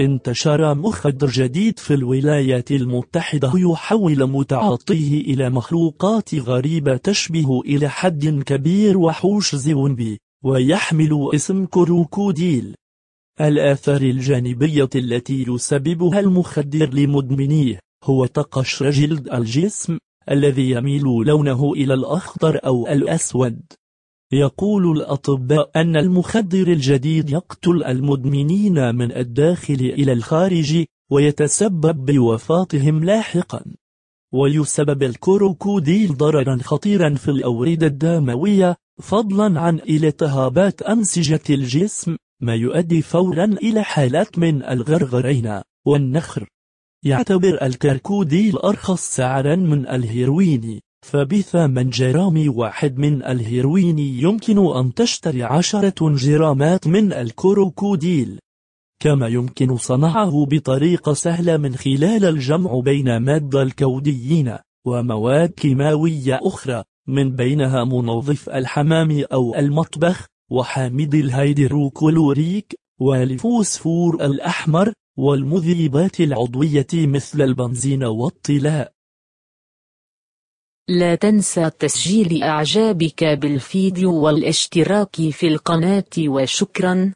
انتشر مخدر جديد في الولايات المتحدة يحول متعاطيه إلى مخلوقات غريبة تشبه إلى حد كبير وحوش زومبي ويحمل اسم كروكوديل الآثار الجانبية التي يسببها المخدر لمدمنيه هو تقشر جلد الجسم الذي يميل لونه إلى الأخضر أو الأسود يقول الأطباء أن المخدر الجديد يقتل المدمنين من الداخل إلى الخارج ويتسبب بوفاتهم لاحقا ويسبب الكروكوديل ضررا خطيرا في الأوردة الدموية فضلا عن التهابات أنسجة الجسم ما يؤدي فورا إلى حالات من الغرغرينة والنخر يعتبر الكركوديل أرخص سعرا من الهيروين فبث من جرام واحد من الهيروين يمكن أن تشتري عشرة جرامات من الكروكوديل كما يمكن صنعه بطريقة سهلة من خلال الجمع بين مادة الكوديين ومواد كيماوية أخرى من بينها منظف الحمام أو المطبخ وحامض الهيدروكلوريك والفوسفور الأحمر والمذيبات العضوية مثل البنزين والطلاء لا تنسى تسجيل أعجابك بالفيديو والاشتراك في القناة وشكرا